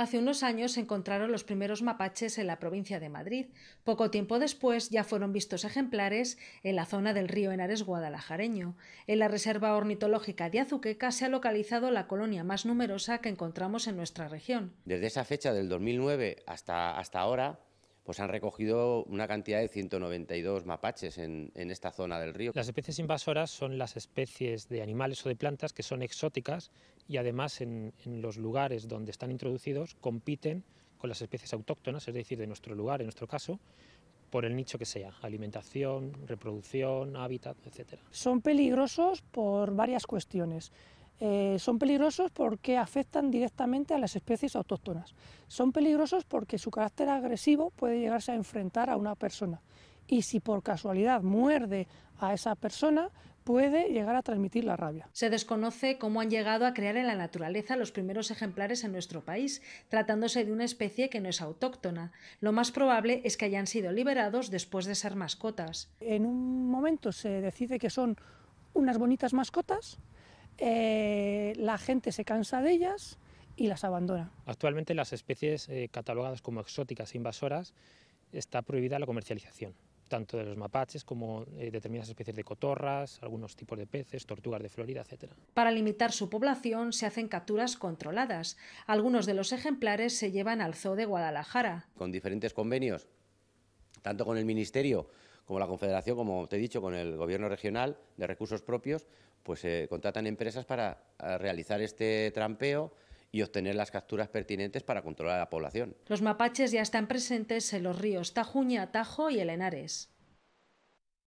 Hace unos años se encontraron los primeros mapaches en la provincia de Madrid. Poco tiempo después ya fueron vistos ejemplares en la zona del río Henares guadalajareño. En la Reserva Ornitológica de Azuqueca se ha localizado la colonia más numerosa que encontramos en nuestra región. Desde esa fecha del 2009 hasta, hasta ahora pues han recogido una cantidad de 192 mapaches en, esta zona del río. Las especies invasoras son las especies de animales o de plantas que son exóticas y además en, en los lugares donde están introducidos compiten con las especies autóctonas, es decir, de nuestro lugar, en nuestro caso, por el nicho que sea, alimentación, reproducción, hábitat, etc. Son peligrosos por varias cuestiones. Eh, son peligrosos porque afectan directamente a las especies autóctonas. Son peligrosos porque su carácter agresivo puede llegarse a enfrentar a una persona. Y si por casualidad muerde a esa persona, puede llegar a transmitir la rabia. Se desconoce cómo han llegado a crear en la naturaleza los primeros ejemplares en nuestro país, tratándose de una especie que no es autóctona. Lo más probable es que hayan sido liberados después de ser mascotas. En un momento se decide que son unas bonitas mascotas, eh, la gente se cansa de ellas y las abandona. Actualmente las especies eh, catalogadas como exóticas e invasoras está prohibida la comercialización, tanto de los mapaches como de eh, determinadas especies de cotorras, algunos tipos de peces, tortugas de Florida, etc. Para limitar su población se hacen capturas controladas. Algunos de los ejemplares se llevan al zoo de Guadalajara. Con diferentes convenios tanto con el Ministerio como la Confederación, como te he dicho, con el Gobierno Regional de Recursos Propios, pues se eh, contratan empresas para eh, realizar este trampeo y obtener las capturas pertinentes para controlar a la población. Los mapaches ya están presentes en los ríos Tajuña, Tajo y el Henares.